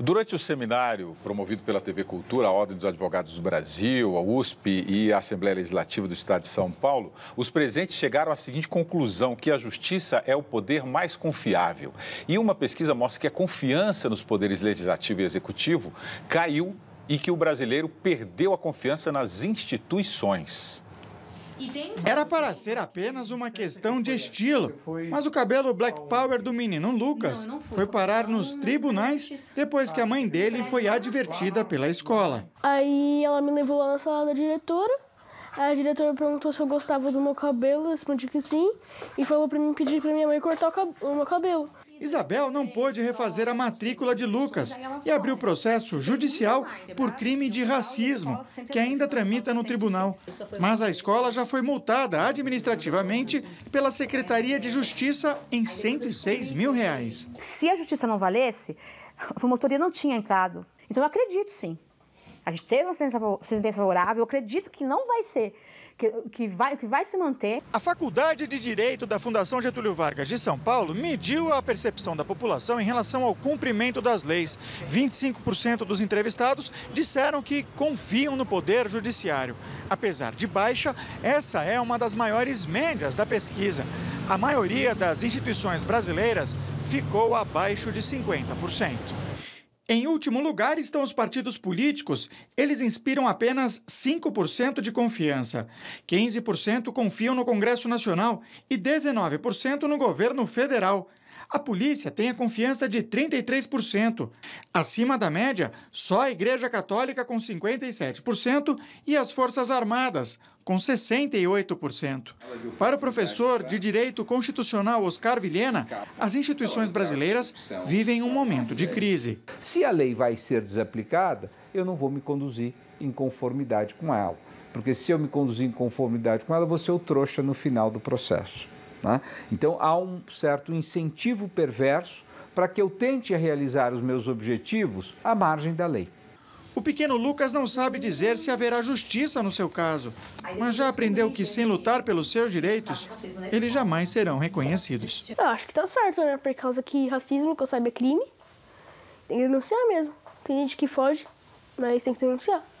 Durante o seminário promovido pela TV Cultura, a Ordem dos Advogados do Brasil, a USP e a Assembleia Legislativa do Estado de São Paulo, os presentes chegaram à seguinte conclusão: que a justiça é o poder mais confiável. E uma pesquisa mostra que a confiança nos poderes legislativo e executivo caiu e que o brasileiro perdeu a confiança nas instituições. Era para ser apenas uma questão de estilo, mas o cabelo Black Power do menino Lucas foi parar nos tribunais depois que a mãe dele foi advertida pela escola. Aí ela me levou lá na sala da diretora, a diretora perguntou se eu gostava do meu cabelo, eu respondi que sim, e falou para mim pedir para minha mãe cortar o, o meu cabelo. Isabel não pôde refazer a matrícula de Lucas e abriu processo judicial por crime de racismo, que ainda tramita no tribunal. Mas a escola já foi multada administrativamente pela Secretaria de Justiça em 106 mil reais. Se a justiça não valesse, a promotoria não tinha entrado. Então eu acredito sim. A gente teve uma sentença favorável, eu acredito que não vai ser que, que, vai, que vai se manter. A Faculdade de Direito da Fundação Getúlio Vargas de São Paulo mediu a percepção da população em relação ao cumprimento das leis. 25% dos entrevistados disseram que confiam no Poder Judiciário. Apesar de baixa, essa é uma das maiores médias da pesquisa. A maioria das instituições brasileiras ficou abaixo de 50%. Em último lugar estão os partidos políticos. Eles inspiram apenas 5% de confiança. 15% confiam no Congresso Nacional e 19% no governo federal. A polícia tem a confiança de 33%. Acima da média, só a Igreja Católica com 57% e as Forças Armadas com 68%. Para o professor de Direito Constitucional Oscar Vilhena, as instituições brasileiras vivem um momento de crise. Se a lei vai ser desaplicada, eu não vou me conduzir em conformidade com ela. Porque se eu me conduzir em conformidade com ela, eu vou ser o trouxa no final do processo. Né? Então há um certo incentivo perverso para que eu tente realizar os meus objetivos à margem da lei. O pequeno Lucas não sabe dizer se haverá justiça no seu caso, mas já aprendeu que sem lutar pelos seus direitos, eles jamais serão reconhecidos. Eu acho que tá certo, né? Por causa que racismo, que eu saiba, é crime. Tem que denunciar mesmo. Tem gente que foge, mas tem que denunciar.